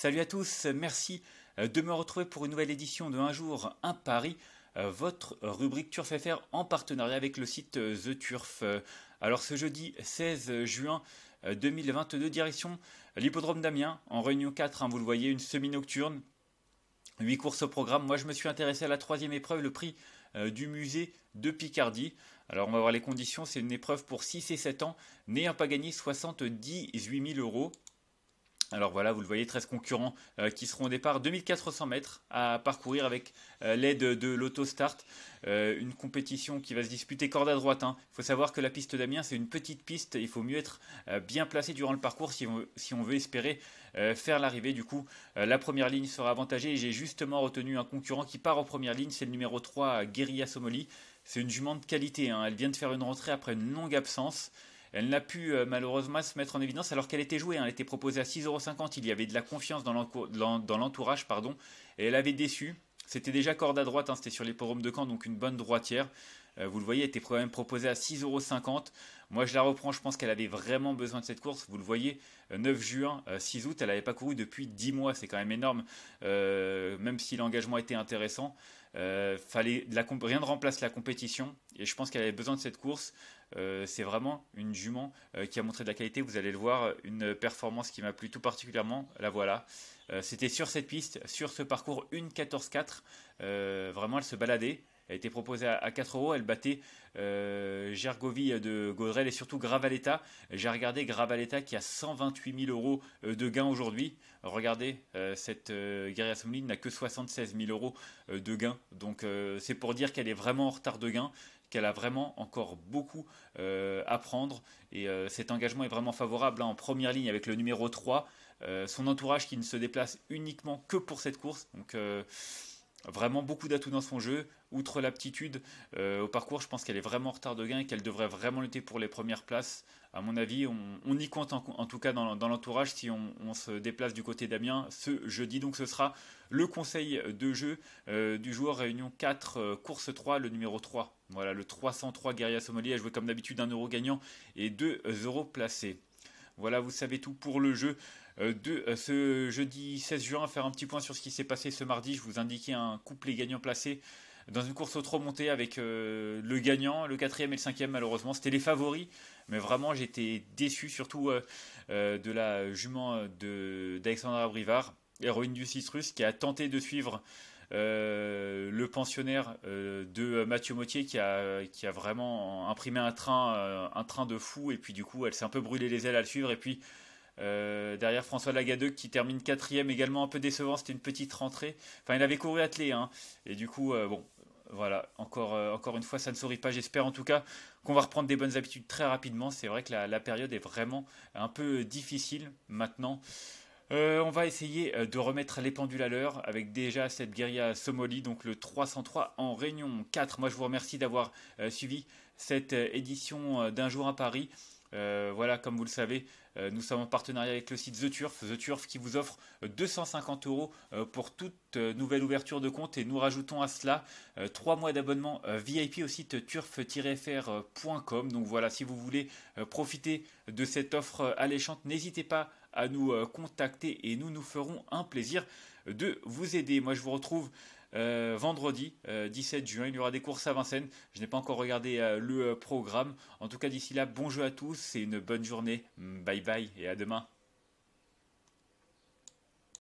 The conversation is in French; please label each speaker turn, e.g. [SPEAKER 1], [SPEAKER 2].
[SPEAKER 1] Salut à tous, merci euh, de me retrouver pour une nouvelle édition de Un jour, un pari, euh, votre rubrique Turf en partenariat avec le site euh, The Turf. Alors ce jeudi 16 juin 2022, direction l'hippodrome d'Amiens en réunion 4, hein, vous le voyez, une semi-nocturne. 8 courses au programme. Moi, je me suis intéressé à la troisième épreuve, le prix du musée de Picardie. Alors, on va voir les conditions. C'est une épreuve pour 6 et 7 ans, n'ayant pas gagné 78 000 euros. Alors voilà, vous le voyez, 13 concurrents euh, qui seront au départ 2400 mètres à parcourir avec euh, l'aide de l'autostart. Start, euh, une compétition qui va se disputer corde à droite. Hein. Il faut savoir que la piste d'Amiens, c'est une petite piste. Il faut mieux être bien placé durant le parcours si on, veut espérer faire l'arrivée. Du coup, la première ligne sera avantagée. J'ai justement retenu un concurrent qui part en première ligne. C'est le numéro 3, Guerilla Somoli. C'est une jument de qualité. Hein. Elle vient de faire une rentrée après une longue absence. Elle n'a pu euh, malheureusement se mettre en évidence alors qu'elle était jouée. Hein. Elle était proposée à 6,50€. Il y avait de la confiance dans l'entourage, pardon, et elle avait déçu. C'était déjà corde à droite, hein, c'était sur les l'hippodrome de camp donc une bonne droitière. Euh, vous le voyez, elle était quand même proposée à 6,50€. Moi, je la reprends. Je pense qu'elle avait vraiment besoin de cette course. Vous le voyez, 9 euh, juin, 6 euh, août, elle n'avait pas couru depuis 10 mois. C'est quand même énorme, même si l'engagement était intéressant. fallait, rien ne remplace la compétition. Et je pense qu'elle avait besoin de cette course. c'est vraiment une jument qui a montré de la qualité. Vous allez le voir, une performance qui m'a plu tout particulièrement. La voilà. C'était sur cette piste, sur ce parcours 1.14.4. vraiment, elle se baladait. Elle été proposée à, 4 euros. Elle battait euh, de Godrel et surtout Gravaletta. J'ai regardé Gravaletta qui a 128 000 euros euh, de gains aujourd'hui. Regardez, euh, cette euh, guerrière n'a que 76 000 euros de gains. Donc c'est pour dire qu'elle est vraiment en retard de gains qu'elle a vraiment encore beaucoup à prendre. Et cet engagement est vraiment favorable hein, en première ligne avec le numéro 3. son entourage qui ne se déplace uniquement que pour cette course. Donc vraiment beaucoup d'atouts dans son jeu. Outre l'aptitude euh, au parcours, je pense qu'elle est vraiment en retard de gain et qu'elle devrait vraiment lutter pour les premières places. À mon avis, on, y compte en, tout cas dans, l'entourage si on, se déplace du côté d'Amiens ce jeudi. Donc ce sera le conseil de jeu euh, du joueur Réunion 4, euh, course 3, le numéro 3. Voilà, le 303 Guerrier Sommelier a joué comme d'habitude 1 euro gagnant et 2 euros placés. Voilà, vous savez tout pour le jeu euh, euh, ce jeudi 16 juin. Faire un petit point sur ce qui s'est passé ce mardi. Je vous indiquais un couplet gagnant placé dans une course au trois avec euh, le gagnant, le quatrième et le cinquième malheureusement. C'était les favoris, mais vraiment j'étais déçu surtout de la jument d'Alexandra Brivard, héroïne du Citrus, qui a tenté de suivre euh, le pensionnaire euh, de euh, Mathieu Mottier qui a, vraiment imprimé un train, un train de fou, et puis du coup, elle s'est un peu brûlée les ailes à le suivre, et puis derrière François Lagadeux qui termine quatrième, également un peu décevant, c'était une petite rentrée. Enfin, il avait couru attelé, hein. et du coup, bon, voilà, encore, encore une fois, ça ne sourit pas. J'espère en tout cas qu'on va reprendre des bonnes habitudes très rapidement. C'est vrai que la, période est vraiment un peu difficile maintenant. Euh, on va essayer euh, de remettre les pendules à l'heure avec déjà cette guérilla Somali, donc le 303 en Réunion 4. Moi, je vous remercie d'avoir euh, suivi cette édition d'un jour à Paris. voilà, comme vous le savez, nous sommes en partenariat avec le site The Turf, The Turf qui vous offre 250 euros pour toute nouvelle ouverture de compte et nous rajoutons à cela 3 mois d'abonnement VIP au site turf-fr.com. Donc voilà, si vous voulez profiter de cette offre alléchante, n'hésitez pas à nous euh, contacter et nous nous ferons un plaisir de vous aider. Moi, je vous retrouve euh, vendredi 17 euh, juin, il y aura des courses à Vincennes. Je n'ai pas encore regardé le programme. En tout cas, d'ici là, bon jeu à tous et une bonne journée. Bye bye et à demain.